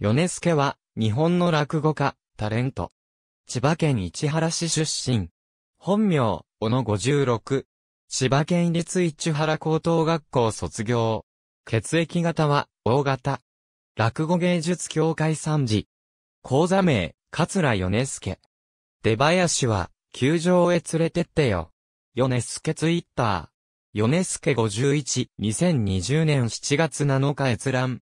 米助は、日本の落語家、タレント。千葉県市原市出身。本名、小野56。千葉県立市原高等学校卒業。血液型は、大型。落語芸術協会参事。講座名、桂米助。出囃子は、球場へ連れてってよ。米助ツイッター。米助51、2020年7月7日閲覧。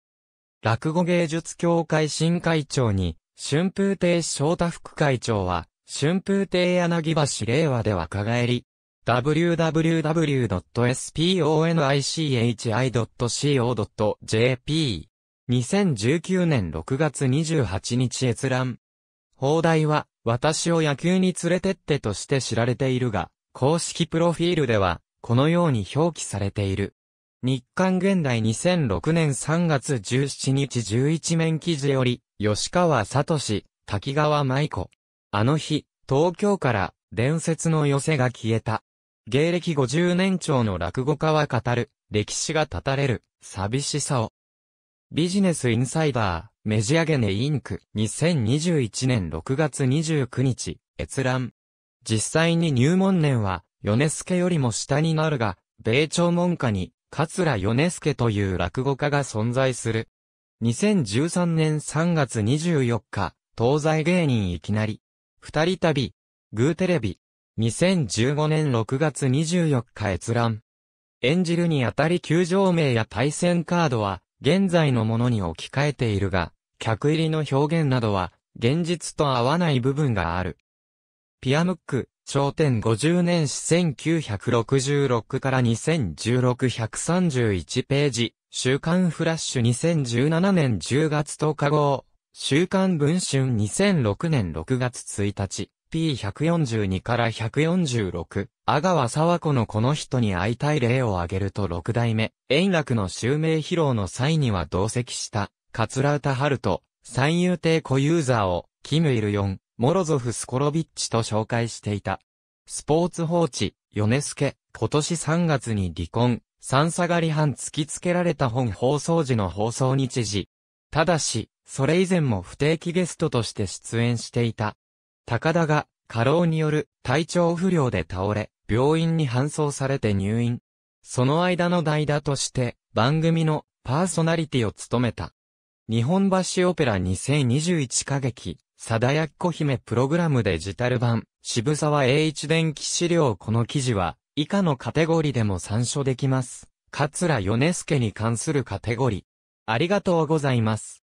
落語芸術協会新会長に、春風亭翔太副会長は、春風亭柳橋令和で若返り、www.sponichi.co.jp 2019年6月28日閲覧。放題は、私を野球に連れてってとして知られているが、公式プロフィールでは、このように表記されている。日刊現代2006年3月17日11面記事より、吉川聡、滝川舞子。あの日、東京から伝説の寄せが消えた。芸歴50年長の落語家は語る、歴史が立たれる、寂しさを。ビジネスインサイダー、メジアゲネインク、2021年6月29日、閲覧。実際に入門年は、ヨネスケよりも下になるが、米朝文化に桂米助という落語家が存在する。2013年3月24日、東西芸人いきなり、二人旅、グーテレビ、2015年6月24日閲覧。演じるにあたり球場名や対戦カードは、現在のものに置き換えているが、客入りの表現などは、現実と合わない部分がある。ピアムック、頂点50年史1966から2016131ページ、週刊フラッシュ2017年10月10日号、週刊文春2006年6月1日、P142 から146、阿川沢子のこの人に会いたい例を挙げると6代目、円楽の襲名披露の際には同席した、桂歌春と、三遊亭小遊三を、キムイルヨン、モロゾフ・スコロビッチと紹介していた。スポーツ報知、スケ、今年3月に離婚、三下がり半突きつけられた本放送時の放送日時。ただし、それ以前も不定期ゲストとして出演していた。高田が、過労による体調不良で倒れ、病院に搬送されて入院。その間の代打として、番組のパーソナリティを務めた。日本橋オペラ2021歌劇、ダやっこ姫プログラムデジタル版、渋沢栄一電気資料この記事は、以下のカテゴリでも参照できます。桂米助に関するカテゴリ。ありがとうございます。